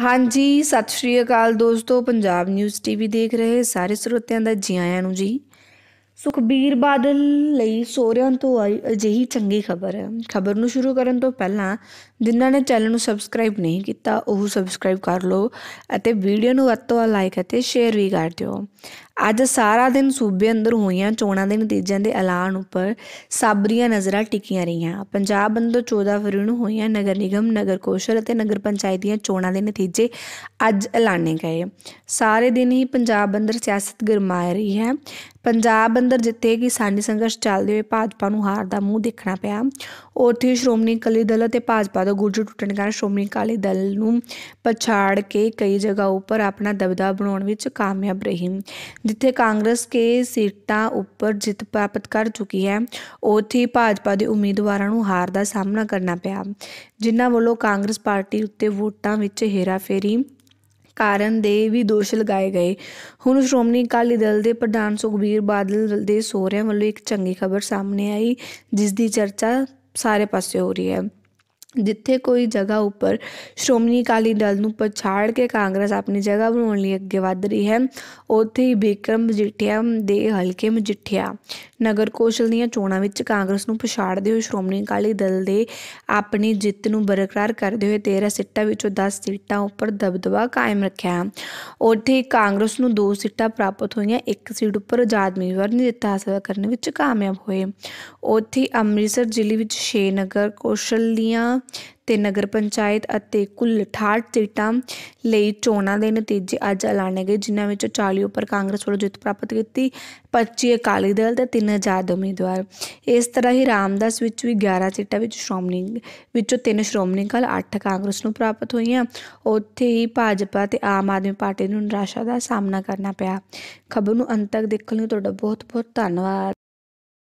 ਹਾਂਜੀ ਸਤਿ ਸ਼੍ਰੀ ਅਕਾਲ ਦੋਸਤੋ ਪੰਜਾਬ ਨਿਊਜ਼ ਟੀਵੀ ਦੇਖ ਰਹੇ ਸਾਰੇ ਸਰੋਤਿਆਂ ਦਾ ਜੀ ਆਇਆਂ ਨੂੰ ਜੀ ਸੁਖਬੀਰ ਬਾਦਲ ਲਈ ਸੋਹਰਿਆਂ ਤੋਂ ਆਈ ਅਜਿਹੀ ਚੰਗੀ ਖਬਰ ਹੈ ਖਬਰ ਨੂੰ ਸ਼ੁਰੂ ਕਰਨ ਤੋਂ ਪਹਿਲਾਂ ਜਿਨ੍ਹਾਂ ਨੇ ਚੈਨਲ ਨੂੰ ਸਬਸਕ੍ਰਾਈਬ ਨਹੀਂ ਕੀਤਾ ਉਹ ਸਬਸਕ੍ਰਾਈਬ ਕਰ ਲਓ ਅਤੇ ਵੀਡੀਓ ਨੂੰ ਵੱਧ ਤੋਂ ਵੱਧ ਲਾਈਕ ਅਤੇ ਸ਼ੇਅਰ ਵੀ ਕਰ ਦਿਓ ਅੱਜ ਸਾਰਾ ਦਿਨ ਸੂਬੇ ਅੰਦਰ ਹੋਈਆਂ ਚੋਣਾਂ ਦੇ ਨਤੀਜਿਆਂ ਦੇ ਐਲਾਨ ਉੱਪਰ ਸਾਬਰੀਆਂ ਨਜ਼ਰਾਂ ਟਿਕੀਆਂ ਰਹੀਆਂ ਪੰਜਾਬ ਅੰਦਰ 14 ਫਰਵਰੀ ਨੂੰ ਹੋਈਆਂ ਨਗਰ ਨਿਗਮ ਨਗਰ ਕੋਸ਼ਲ ਅਤੇ ਨਗਰ ਪੰਚਾਇਤ ਦੀਆਂ ਚੋਣਾਂ ਦੇ ਨਤੀਜੇ ਅੱਜ ਐਲਾਨੇ ਗਏ ਸਾਰੇ ਦਿਨ ਹੀ ਪੰਜਾਬ ਅੰਦਰ ਸਿਆਸਤ ਗਰਮਾਇ ਰਹੀ ਹੈ ਪੰਜਾਬ ਅੰਦਰ ਜਿੱਥੇ ਕਿਸਾਨੀ ਸੰਘਰਸ਼ ਚੱਲਦੇ ਹੋਏ ਭਾਜਪਾ ਨੂੰ ਹਾਰ ਦਾ ਮੂੰਹ ਦੇਖਣਾ ਪਿਆ ਉੱਥੇ ਸ਼੍ਰੋਮਣੀ ਕਾਲੀ ਦਲ ਅਤੇ ਭਾਜਪਾ ਦਾ ਗੁੱਜ ਟੁੱਟਣ ਕਾਰਨ ਸ਼੍ਰੋਮਣੀ ਕਾਲੀ ਦਲ ਨੂੰ ਪਛਾੜ ਕੇ ਕਈ ਜਗ੍ਹਾ ਉੱਪਰ ਆਪਣਾ ਦਬਦਬਾ ਬਣਾਉਣ ਵਿੱਚ ਕਾਮਯਾਬ ਰਹੀ ਜਿੱਥੇ ਕਾਂਗਰਸ ਕੇ ਸੀਟਾਂ ਉੱਪਰ ਜਿੱਤ ਪ੍ਰਾਪਤ ਕਰ ਚੁੱਕੀ ਹੈ ਉੱਥੇ ਭਾਜਪਾ ਦੇ ਉਮੀਦਵਾਰਾਂ ਨੂੰ ਹਾਰ ਦਾ ਸਾਹਮਣਾ ਕਰਨਾ ਪਿਆ ਜਿਨ੍ਹਾਂ ਵੱਲੋਂ ਕਾਂਗਰਸ ਪਾਰਟੀ ਉੱਤੇ ਵੋਟਾਂ ਵਿੱਚ ਹੇਰਾਫੇਰੀ ਕਾਰਨ ਦੇ ਵੀ ਦੋਸ਼ ਲਗਾਏ ਗਏ ਹੁਣ ਸ਼੍ਰੋਮਣੀ ਅਕਾਲੀ ਦਲ ਦੇ ਪ੍ਰਧਾਨ ਸੁਖਬੀਰ ਬਾਦਲ ਦੇ ਸੋਹਰਿਆਂ ਵੱਲੋਂ ਇੱਕ ਚੰਗੀ ਖਬਰ ਸਾਹਮਣੇ ਆਈ ਜਿਸ ਦੀ ਚਰਚਾ ਸਾਰੇ ਪਾਸੇ ਹੋ ਰਹੀ ਹੈ ਜਿੱਥੇ ਕੋਈ ਜਗ੍ਹਾ ਉੱਪਰ ਸ਼੍ਰੋਮਣੀ ਅਕਾਲੀ ਦਲ ਨੂੰ ਪਛਾੜ ਕੇ ਕਾਂਗਰਸ ਆਪਣੀ ਜਗ੍ਹਾ ਬਣਾਉਣ ਲਈ ਅੱਗੇ ਵੱਧ ਰਹੀ ਹੈ ਉੱਥੇ ਹੀ ਬੇਕਰਮ ਜਿੱਠਿਆ ਦੇ ਹਲਕੇ ਮਜੀਠੀਆ ਨਗਰ ਕੋਸ਼ਲ ਦੀਆਂ ਚੋਣਾਂ ਵਿੱਚ ਕਾਂਗਰਸ ਨੂੰ ਪਛਾੜਦੇ ਹੋਏ ਸ਼੍ਰੋਮਣੀ ਅਕਾਲੀ ਦਲ ਦੇ ਆਪਣੀ ਜਿੱਤ ਨੂੰ ਬਰਕਰਾਰ ਕਰਦੇ ਹੋਏ 13 ਸੀਟਾਂ ਵਿੱਚੋਂ 10 ਸੀਟਾਂ ਉੱਪਰ ਦਬਦਬਾ ਕਾਇਮ ਰੱਖਿਆ ਉੱਥੇ ਕਾਂਗਰਸ ਨੂੰ 2 ਸੀਟਾਂ ਪ੍ਰਾਪਤ ਹੋਈਆਂ ਇੱਕ ਸੀਟ ਉੱਪਰ ਆਜ਼ਾਦ ਉਮੀਦਵਾਰ ਨੇ ਜਿੱਤ ਹਾਸਲ ਕਰਨ ਵਿੱਚ ਕਾਮਯਾਬ ਹੋਏ ਉੱਥੇ ਅੰਮ੍ਰਿਤਸਰ ਜ਼ਿਲ੍ਹੇ ਵਿੱਚ 6 ਨਗਰ ਕੋਸ਼ਲ ਦੀਆਂ ਤੇ ਨਗਰ ਪੰਚਾਇਤ ਅਤੇ ਕੁੱਲ 68 ਸੀਟਾਂ ਲਈ ਚੋਣਾਂ ਦੇ ਨਤੀਜੇ ਅੱਜ ਐਲਾਨੇ ਗਏ ਜਿਨ੍ਹਾਂ ਵਿੱਚੋਂ 40 ਉੱਪਰ ਕਾਂਗਰਸ ਵੱਲੋਂ ਜਿੱਤ ਪ੍ਰਾਪਤ ਕੀਤੀ 25 ਅਕਾਲੀ ਦਲ ਤੇ 3 ਆਜ਼ਾਦ ਉਮੀਦਵਾਰ ਇਸ ਤਰ੍ਹਾਂ ਹੀ ਰਾਮਦਾਸ ਵਿੱਚ ਵੀ 11 ਸੀਟਾਂ ਵਿੱਚ ਸ਼੍ਰੋਮਣੀ ਵਿੱਚੋਂ 3 ਸ਼੍ਰੋਮਣੀ ਕਾਲ 8 ਕਾਂਗਰਸ ਨੂੰ ਪ੍ਰਾਪਤ ਹੋਈਆਂ ਉੱਥੇ ਹੀ ਭਾਜਪਾ ਤੇ ਆਮ ਆਦਮੀ ਪਾਰਟੀ ਨੂੰ ਨਿਰਾਸ਼ਾ ਦਾ ਸਾਹਮਣਾ ਕਰਨਾ ਪਿਆ ਖਬਰ ਨੂੰ ਅੰਤ ਤੱਕ ਦੇਖਣ ਲਈ ਤੁਹਾਡਾ ਬਹੁਤ ਬਹੁਤ ਧੰਨਵਾਦ